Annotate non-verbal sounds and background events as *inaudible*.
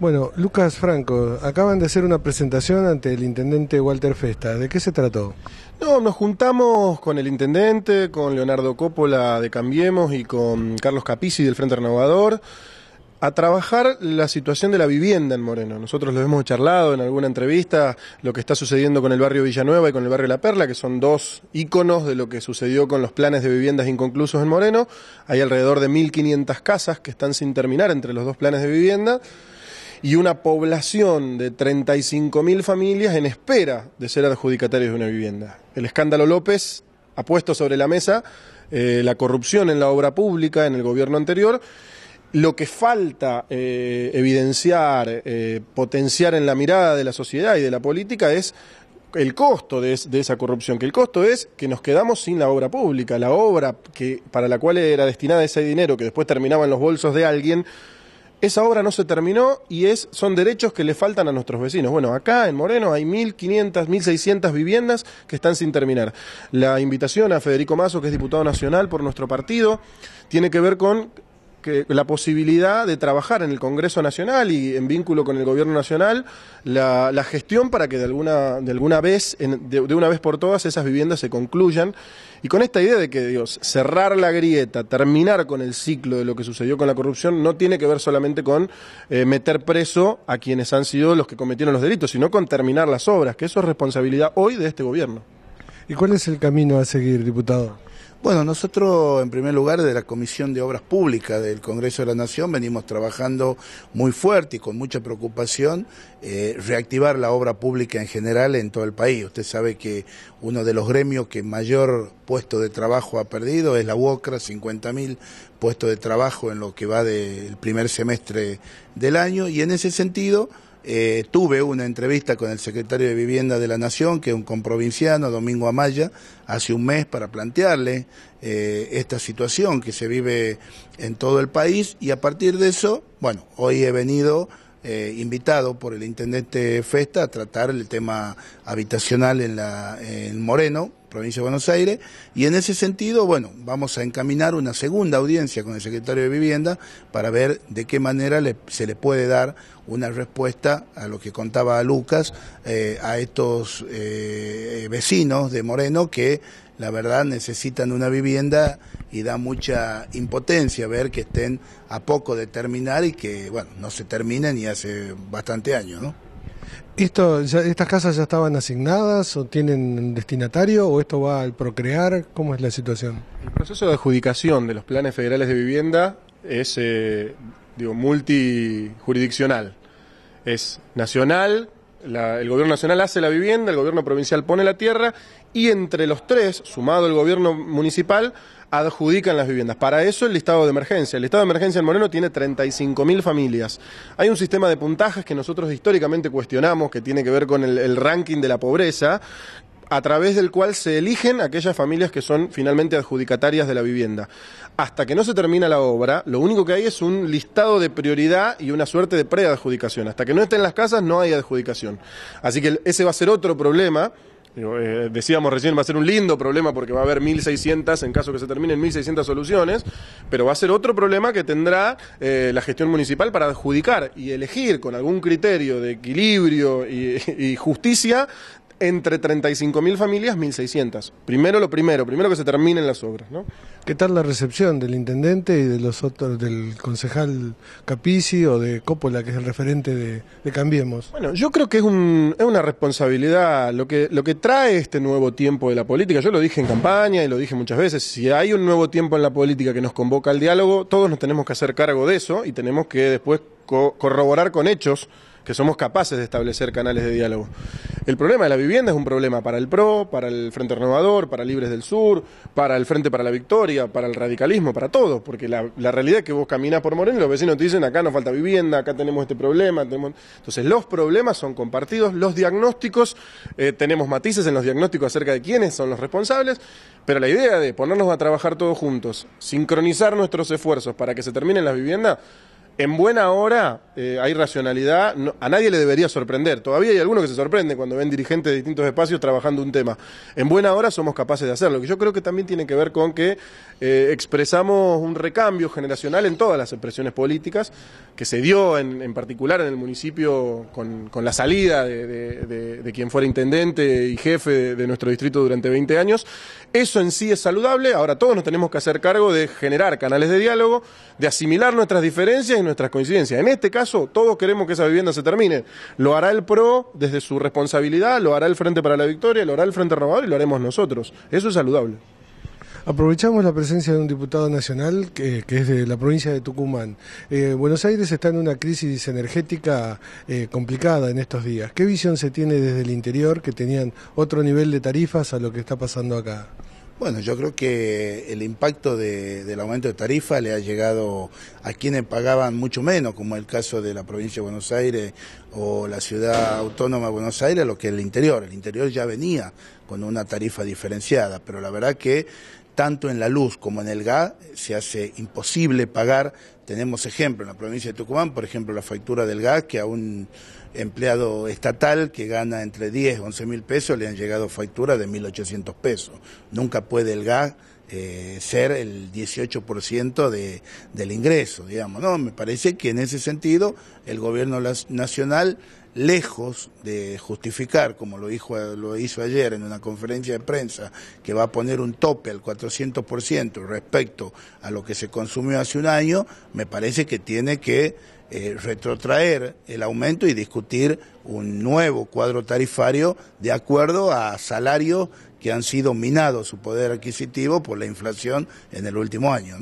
Bueno, Lucas Franco, acaban de hacer una presentación ante el intendente Walter Festa. ¿De qué se trató? No, nos juntamos con el intendente, con Leonardo Coppola de Cambiemos y con Carlos Capici del Frente Renovador a trabajar la situación de la vivienda en Moreno. Nosotros lo hemos charlado en alguna entrevista, lo que está sucediendo con el barrio Villanueva y con el barrio La Perla, que son dos íconos de lo que sucedió con los planes de viviendas inconclusos en Moreno. Hay alrededor de 1.500 casas que están sin terminar entre los dos planes de vivienda y una población de 35.000 familias en espera de ser adjudicatarios de una vivienda. El escándalo López ha puesto sobre la mesa eh, la corrupción en la obra pública, en el gobierno anterior. Lo que falta eh, evidenciar, eh, potenciar en la mirada de la sociedad y de la política es el costo de, de, esa corrupción, que el costo es que nos quedamos sin la obra pública, la obra que, para la cual era destinada ese dinero que después terminaba en los bolsos de alguien, esa obra no se terminó y es, son derechos que le faltan a nuestros vecinos. Bueno, acá en Moreno hay 1.500, 1.600 viviendas que están sin terminar. La invitación a Federico Mazo, que es diputado nacional por nuestro partido, tiene que ver con que la posibilidad de trabajar en el Congreso Nacional y en vínculo con el Gobierno Nacional la, gestión para que de alguna, de alguna vez, de, una vez por todas, esas viviendas se concluyan. Y con esta idea de que, Dios, cerrar la grieta, terminar con el ciclo de lo que sucedió con la corrupción, no tiene que ver solamente con eh, meter preso a quienes han sido los que cometieron los delitos, sino con terminar las obras, que eso es responsabilidad hoy de este gobierno. ¿Y cuál es el camino a seguir, diputado? Bueno, nosotros en primer lugar de la Comisión de Obras Públicas del Congreso de la Nación venimos trabajando muy fuerte y con mucha preocupación eh, reactivar la obra pública en general en todo el país. Usted sabe que uno de los gremios que mayor puesto de trabajo ha perdido es la UOCRA, 50.000 puestos de trabajo en lo que va del primer semestre del año y en ese sentido eh, tuve una entrevista con el secretario de Vivienda de la Nación, que es un comprovinciano, Domingo Amaya, hace un mes para plantearle eh, esta situación que se vive en todo el país y a partir de eso, bueno, hoy he venido eh, invitado por el intendente Festa a tratar el tema habitacional en, la, en Moreno, provincia de Buenos Aires, y en ese sentido, bueno, vamos a encaminar una segunda audiencia con el secretario de Vivienda para ver de qué manera se le puede dar una respuesta a lo que contaba Lucas, eh, a estos eh, vecinos de Moreno que la verdad necesitan una vivienda y da mucha impotencia ver que estén a poco de terminar y que, bueno, no se terminan y hace bastante años, ¿no? ¿Esto, ¿Estas casas ya estaban asignadas o tienen destinatario o esto va al procrear? ¿Cómo es la situación? El proceso de adjudicación de los planes federales de vivienda es, eh, digo, multijurisdiccional. Es nacional, el gobierno nacional hace la vivienda, el gobierno provincial pone la tierra y entre los tres, sumado el gobierno municipal, adjudican las viviendas. Para eso el listado de emergencia. El listado de emergencia en Moreno tiene 35.000 familias. Hay un sistema de puntajes que nosotros históricamente cuestionamos, que tiene que ver con el ranking de la pobreza, a través del cual se eligen aquellas familias que son finalmente adjudicatarias de la vivienda. Hasta que no se termina la obra, lo único que hay es un listado de prioridad y una suerte de preadjudicación. Hasta que no estén las casas no hay adjudicación. Así que ese va a ser otro problema. Eh, decíamos recién, va a ser un lindo problema porque va a haber 1.600, en caso que se terminen 1.600 soluciones, pero va a ser otro problema que tendrá eh, la gestión municipal para adjudicar y elegir con algún criterio de equilibrio y *laughs* justicia entre 35.000 familias, 1.600. Primero lo primero, primero que se terminen las obras. ¿no? ¿Qué tal la recepción del intendente y de los otros, del concejal Capici o de Coppola, que es el referente de, de Cambiemos? Bueno, yo creo que es, una responsabilidad lo que, lo que trae este nuevo tiempo de la política. Yo lo dije en campaña y lo dije muchas veces. Si hay un nuevo tiempo en la política que nos convoca al diálogo, todos nos tenemos que hacer cargo de eso y tenemos que después corroborar con hechos que somos capaces de establecer canales de diálogo. El problema de la vivienda es un problema para el PRO, para el Frente Renovador, para Libres del Sur, para el Frente para la Victoria, para el radicalismo, para todos, porque la, realidad es que vos caminás por Moreno y los vecinos te dicen acá nos falta vivienda, acá tenemos este problema. Entonces los problemas son compartidos, los diagnósticos, eh, tenemos matices en los diagnósticos acerca de quiénes son los responsables, pero la idea de ponernos a trabajar todos juntos, sincronizar nuestros esfuerzos para que se terminen las viviendas, en buena hora eh, hay racionalidad, a nadie le debería sorprender. Todavía hay algunos que se sorprenden cuando ven dirigentes de distintos espacios trabajando un tema. En buena hora somos capaces de hacerlo, que yo creo que también tiene que ver con que eh, expresamos un recambio generacional en todas las expresiones políticas, que se dio en, particular en el municipio con, la salida de, de, quien fuera intendente y jefe de, nuestro distrito durante 20 años. Eso en sí es saludable, ahora todos nos tenemos que hacer cargo de generar canales de diálogo, de asimilar nuestras diferencias nuestras coincidencias. En este caso, todos queremos que esa vivienda se termine. Lo hará el PRO desde su responsabilidad, lo hará el Frente para la Victoria, lo hará el Frente Renovador y lo haremos nosotros. Eso es saludable. Aprovechamos la presencia de un diputado nacional que, es de la provincia de Tucumán. Eh, Buenos Aires está en una crisis energética eh, complicada en estos días. ¿Qué visión se tiene desde el interior que tenían otro nivel de tarifas a lo que está pasando acá? Bueno, yo creo que el impacto del aumento de tarifa le ha llegado a quienes pagaban mucho menos, como el caso de la provincia de Buenos Aires o la ciudad autónoma de Buenos Aires, lo que es el interior. El interior ya venía con una tarifa diferenciada, pero la verdad que tanto en la luz como en el gas se hace imposible pagar. Tenemos ejemplo en la provincia de Tucumán, por ejemplo, la factura del gas que a un empleado estatal que gana entre 10 y 11 mil pesos le han llegado facturas de 1.800 pesos. Nunca puede el gas eh, ser el 18% de, del ingreso, digamos. No, me parece que en ese sentido el gobierno nacional lejos de justificar, como lo, hizo ayer en una conferencia de prensa, que va a poner un tope al 400% respecto a lo que se consumió hace un año, me parece que tiene que eh, retrotraer el aumento y discutir un nuevo cuadro tarifario de acuerdo a salarios que han sido minados su poder adquisitivo por la inflación en el último año.